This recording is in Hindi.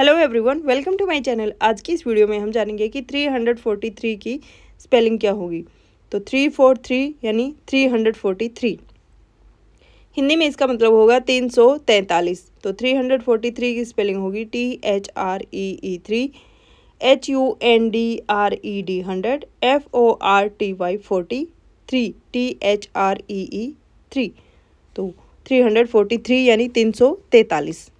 hello everyone welcome to my channel आज की इस वीडियो में हम जानेंगे कि 343 की स्पेलिंग क्या होगी तो 343 यानी 343 हिंदी में इसका मतलब होगा 343 तो 343 की स्पेलिंग होगी T H R E E three H U N D R E D hundred F O R T Y forty three T H R E E three तो 343 यानी 343